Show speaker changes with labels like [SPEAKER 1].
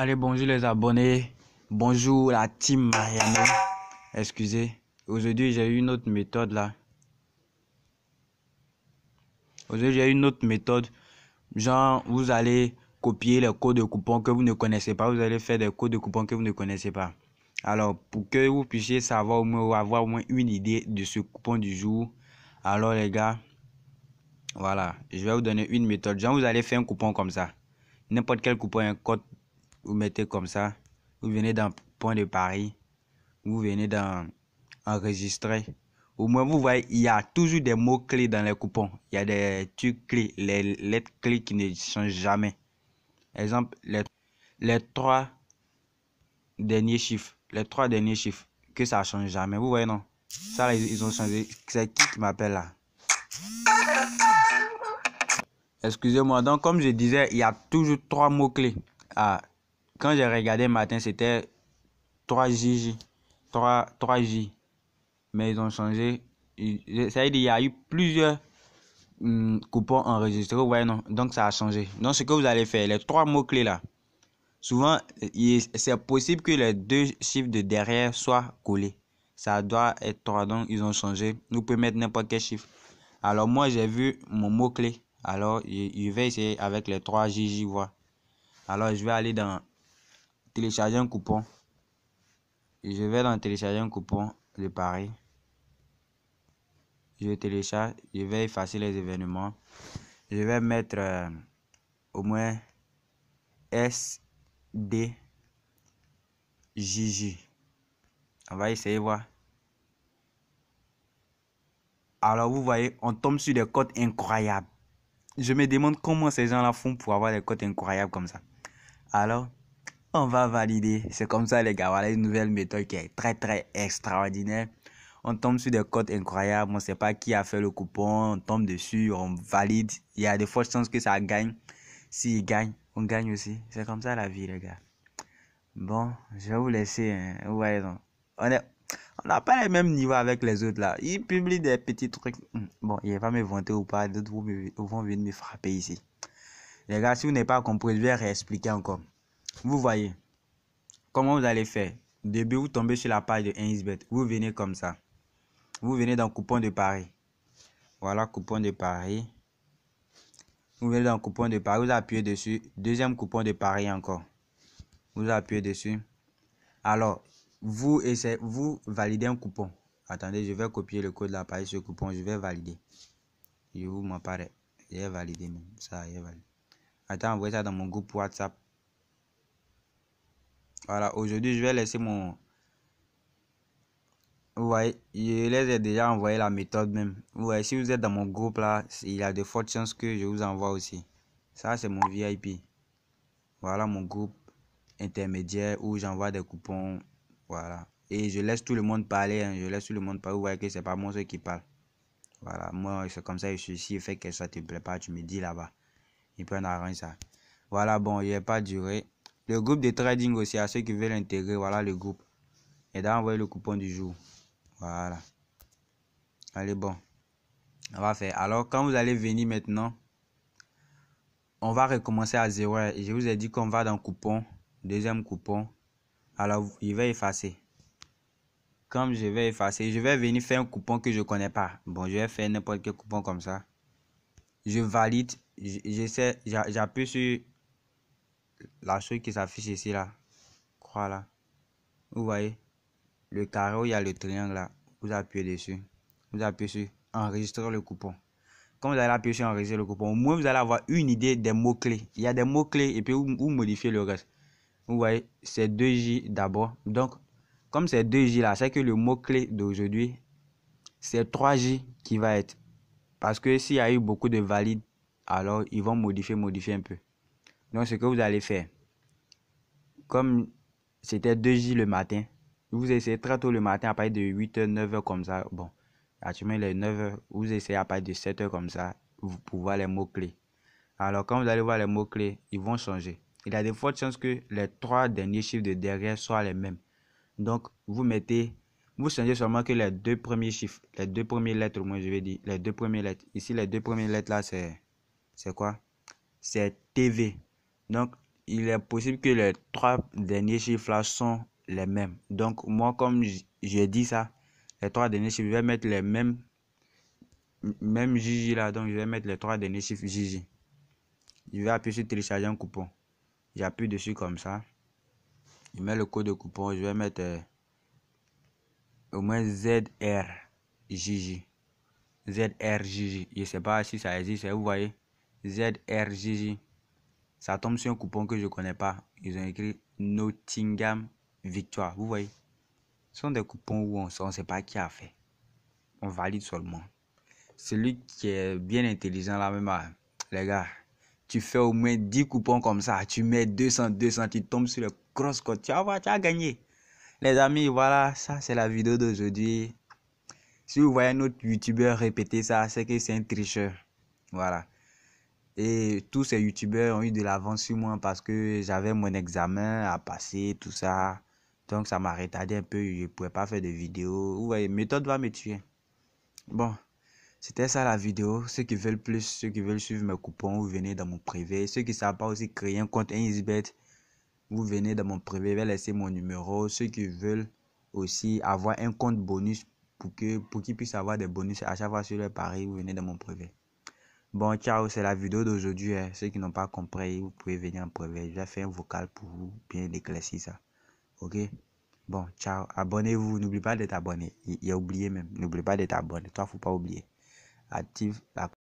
[SPEAKER 1] Allez, bonjour les abonnés. Bonjour la team Excusez. Aujourd'hui, j'ai une autre méthode là. Aujourd'hui, j'ai une autre méthode. Genre, vous allez copier les codes de coupons que vous ne connaissez pas. Vous allez faire des codes de coupons que vous ne connaissez pas. Alors, pour que vous puissiez savoir avoir au moins une idée de ce coupon du jour. Alors, les gars, voilà. Je vais vous donner une méthode. Genre, vous allez faire un coupon comme ça. N'importe quel coupon, un code vous mettez comme ça, vous venez dans Point de Paris, vous venez dans Enregistrer. Au moins, vous voyez, il y a toujours des mots-clés dans les coupons. Il y a des trucs clés, les lettres clés qui ne changent jamais. Exemple, les, les trois derniers chiffres. Les trois derniers chiffres. Que ça change jamais. Vous voyez, non? Ça, ils, ont changé. C'est qui qui m'appelle là? Excusez-moi. Donc, comme je disais, il y a toujours trois mots-clés. Quand j'ai regardé matin, c'était 3JJ. 3, j 3 3 j Mais ils ont changé. Ça veut dire qu'il y a eu plusieurs hum, coupons enregistrés. Ouais, non. Donc ça a changé. Donc ce que vous allez faire, les trois mots-clés là. Souvent, c'est possible que les deux chiffres de derrière soient collés. Ça doit être 3, donc ils ont changé. nous peut mettre n'importe quel chiffre. Alors moi, j'ai vu mon mot-clé. Alors, je, vais essayer avec les 3 JJ, vois Alors, je vais aller dans télécharger un coupon. je vais dans télécharger un coupon de Paris. Je télécharge, je vais effacer les événements. Je vais mettre euh, au moins SDJJ. On va essayer voir. Alors vous voyez, on tombe sur des cotes incroyables. Je me demande comment ces gens-là font pour avoir des cotes incroyables comme ça. Alors, on va valider. C'est comme ça les gars, voilà une nouvelle méthode qui est très très extraordinaire. On tombe sur des codes incroyables, on ne sait pas qui a fait le coupon, on tombe dessus, on valide. Il y a fois je chances que ça gagne. S'il gagne, on gagne aussi. C'est comme ça la vie les gars. Bon, je vais vous laisser. Hein. On est on n'a pas le même niveau avec les autres là. Ils publient des petits trucs. Hmm. Bon, il va me vanter ou pas, d'autres vont venir me frapper ici. Les gars, si vous n'avez pas compris, je vais réexpliquer encore. Vous voyez comment vous allez faire. Début, vous tombez sur la page de Inisbet. Vous venez comme ça. Vous venez dans coupon de Paris. Voilà, coupon de Paris. Vous venez dans coupon de Paris. Vous appuyez dessus. Deuxième coupon de Paris encore. Vous appuyez dessus. Alors, vous essayez, vous validez un coupon. Attendez, je vais copier le code de la page ce coupon. Je vais valider. Je vous m'apparaît. J'ai validé même. Ça, j'ai validé. Attends, envoyez ça dans mon groupe WhatsApp. Voilà, aujourd'hui, je vais laisser mon... Vous voyez, je les déjà envoyé la méthode même. Vous voyez, si vous êtes dans mon groupe là, il y a de fortes chances que je vous envoie aussi. Ça, c'est mon VIP. Voilà mon groupe intermédiaire où j'envoie des coupons. Voilà. Et je laisse tout le monde parler. Hein. Je laisse tout le monde parler. Vous voyez que c'est pas moi ceux qui parle. Voilà. Moi, c'est comme ça. Je suis fait que ça te plaît pas, tu me dis là-bas. Il peut en arranger ça. Voilà. Bon, il n'y a pas duré. Le groupe de trading aussi, à ceux qui veulent intégrer, voilà le groupe. Et d'envoyer le coupon du jour. Voilà. Allez, bon. On va faire. Alors, quand vous allez venir maintenant, on va recommencer à zéro. Je vous ai dit qu'on va dans coupon, deuxième coupon. Alors, il va effacer. Comme je vais effacer, je vais venir faire un coupon que je connais pas. Bon, je vais faire n'importe quel coupon comme ça. Je valide. j'essaie j'appuie sur la chose qui s'affiche ici là, croix là, vous voyez, le carré il y a le triangle là, vous appuyez dessus, vous appuyez sur enregistrer le coupon. Quand vous allez appuyer sur enregistrer le coupon, au moins vous allez avoir une idée des mots-clés. Il y a des mots-clés et puis vous, vous modifiez le reste. Vous voyez, c'est 2J d'abord. Donc, comme c'est 2J là, c'est que le mot-clé d'aujourd'hui, c'est 3J qui va être. Parce que s'il y a eu beaucoup de valides, alors ils vont modifier, modifier un peu. Donc, ce que vous allez faire, comme c'était 2J le matin, vous essayez très tôt le matin à partir de 8h, 9h comme ça. Bon, actuellement, il est 9h. Vous essayez à partir de 7h comme ça pour voir les mots-clés. Alors, quand vous allez voir les mots-clés, ils vont changer. Il y a de fortes chances que les trois derniers chiffres de derrière soient les mêmes. Donc, vous mettez, vous changez seulement que les deux premiers chiffres, les deux premières lettres, moi je vais dire, les deux premières lettres. Ici, les deux premières lettres là, c'est, c'est quoi? C'est TV. Donc, il est possible que les trois derniers chiffres là sont les mêmes. Donc, moi, comme j'ai dit ça, les trois derniers chiffres, je vais mettre les mêmes, même JJ là. Donc, je vais mettre les trois derniers chiffres JJ. Je vais appuyer sur télécharger coupon. J'appuie dessus comme ça. Je mets le code de coupon. Je vais mettre euh, au moins ZRJJ. ZRJJ. Je ne sais pas si ça existe. Vous voyez ZRJJ. Ça tombe sur un coupon que je ne connais pas. Ils ont écrit Nottingham Victoire. Vous voyez Ce sont des coupons où on ne sait pas qui a fait. On valide seulement. Celui qui est bien intelligent là même, ah, les gars, tu fais au moins 10 coupons comme ça. Tu mets 200, 200, tu tombes sur le cross code. Tu tu as gagné. Les amis, voilà, ça c'est la vidéo d'aujourd'hui. Si vous voyez un autre youtubeur répéter ça, c'est que c'est un tricheur. Voilà. Et tous ces youtubeurs ont eu de l'avance sur moi parce que j'avais mon examen à passer, tout ça. Donc ça m'a retardé un peu, je ne pouvais pas faire de vidéo. Vous voyez, méthode va me tuer. Bon, c'était ça la vidéo. Ceux qui veulent plus, ceux qui veulent suivre mes coupons, vous venez dans mon privé. Ceux qui ne savent pas aussi créer un compte Isbet vous venez dans mon privé, Vous vais laisser mon numéro. Ceux qui veulent aussi avoir un compte bonus pour qu'ils pour puissent avoir des bonus à chaque fois sur leur pari, vous venez dans mon privé. Bon, ciao, c'est la vidéo d'aujourd'hui. Hein. Ceux qui n'ont pas compris, vous pouvez venir en privé. Je vais un vocal pour vous bien éclaircir ça. Ok Bon, ciao. Abonnez-vous. N'oubliez pas d'être abonné. Il, y a oublié même. N'oubliez pas d'être abonné. Toi, faut pas oublier. Active la